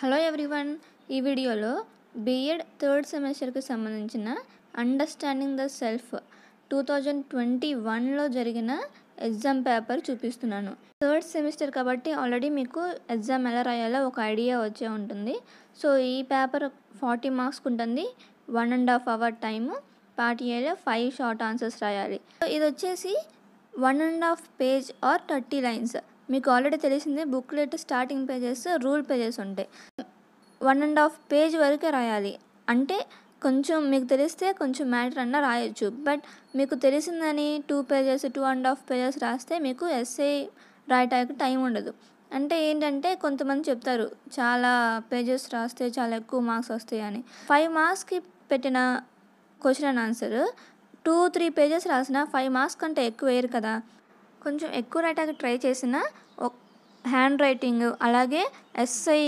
hello everyone ఈ వీడియోలో BEd third సెమిస్టర్కి సంబంధించిన understanding the self two thousand twenty వన్లో జరిగిన ఎగ్జామ్ పేపర్ చూపిస్తున్నాను థర్డ్ సెమిస్టర్ కాబట్టి ఆల్రెడీ మీకు ఎగ్జామ్ ఎలా రాయాలో ఒక ఐడియా వచ్చే ఉంటుంది సో ఈ పేపర్ ఫార్టీ మార్క్స్కి ఉంటుంది one and half hour time part ఏలో ఫైవ్ షార్ట్ ఆన్సర్స్ రాయాలి సో ఇది వచ్చేసి one and half page or thirty lines మీకు ఆల్రెడీ తెలిసిందే booklet starting pages rule pages ఉంటాయి వన్ అండ్ హాఫ్ పేజ్ వరకే రాయాలి అంటే కొంచెం మీకు తెలిస్తే కొంచెం మ్యాటర్ అన్న రాయొచ్చు బట్ మీకు తెలిసిందని two pages two and half pages రాస్తే మీకు ఎస్ఏ రాయటానికి టైం ఉండదు అంటే ఏంటంటే కొంతమంది చెప్తారు చాలా పేజెస్ రాస్తే చాలా ఎక్కువ మార్క్స్ వస్తాయి అని ఫైవ్ మార్క్స్కి పెట్టిన question and answer two three pages రాసిన ఫైవ్ మార్క్స్ కంటే ఎక్కువ వేయరు కదా కొంచెం ఎక్కువ రాయటానికి ట్రై చేసిన హ్యాండ్ రైటింగ్ అలాగే ఎస్ఐ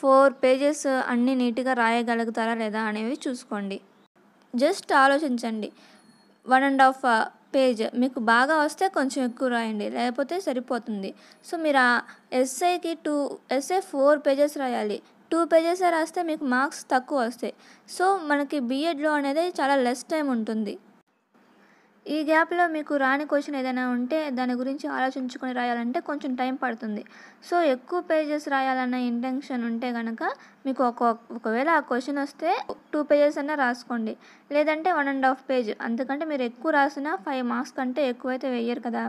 ఫోర్ పేజెస్ అన్నీ నీట్గా రాయగలుగుతారా లేదా అనేవి చూసుకోండి జస్ట్ ఆలోచించండి వన్ అండ్ హాఫ్ పేజ్ మీకు బాగా వస్తే కొంచెం ఎక్కువ రాయండి లేకపోతే సరిపోతుంది సో మీరు ఆ ఎస్ఐకి టూ ఎస్ఐ ఫోర్ పేజెస్ రాయాలి టూ పేజెస్ రాస్తే మీకు మార్క్స్ తక్కువ వస్తాయి సో మనకి బీఎడ్లో అనేది చాలా లెస్ టైం ఉంటుంది ఈ గ్యాప్లో మీకు రాని క్వశ్చన్ ఏదైనా ఉంటే దాని గురించి ఆలోచించుకొని రాయాలంటే కొంచెం టైం పడుతుంది సో ఎక్కువ పేజెస్ రాయాలన్న ఇంటెన్షన్ ఉంటే కనుక మీకు ఒక ఒకవేళ ఆ క్వశ్చన్ వస్తే టూ పేజెస్ అయినా రాసుకోండి లేదంటే వన్ అండ్ హాఫ్ పేజ్ అందుకంటే మీరు ఎక్కువ రాసిన ఫైవ్ మార్క్స్ కంటే ఎక్కువైతే వేయరు కదా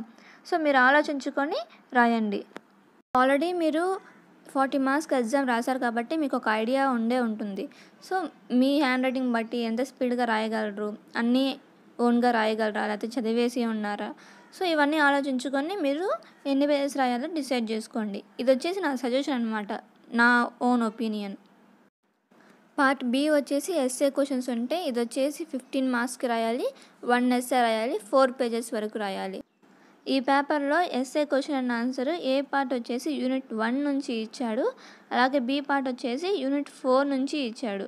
సో మీరు ఆలోచించుకొని రాయండి ఆల్రెడీ మీరు ఫార్టీ మార్క్స్కి ఎగ్జామ్ రాశారు కాబట్టి మీకు ఒక ఐడియా ఉండే ఉంటుంది సో మీ హ్యాండ్ రైటింగ్ బట్టి ఎంత స్పీడ్గా రాయగలరు అన్నీ ఓన్గా రాయగలరా లేకపోతే చదివేసి ఉన్నారా సో ఇవన్నీ ఆలోచించుకొని మీరు ఎన్ని పేజెస్ రాయాలో డిసైడ్ చేసుకోండి ఇది వచ్చేసి నా సజెషన్ అనమాట నా ఓన్ ఒపీనియన్ పార్ట్ బి వచ్చేసి ఎస్ఏ క్వశ్చన్స్ ఉంటే ఇది వచ్చేసి ఫిఫ్టీన్ మార్క్స్కి రాయాలి వన్ ఎస్ఏ రాయాలి ఫోర్ పేజెస్ వరకు రాయాలి ఈ పేపర్లో SA question and answer A part వచ్చేసి యూనిట్ వన్ నుంచి ఇచ్చాడు అలాగే బి పార్ట్ వచ్చేసి యూనిట్ ఫోర్ నుంచి ఇచ్చాడు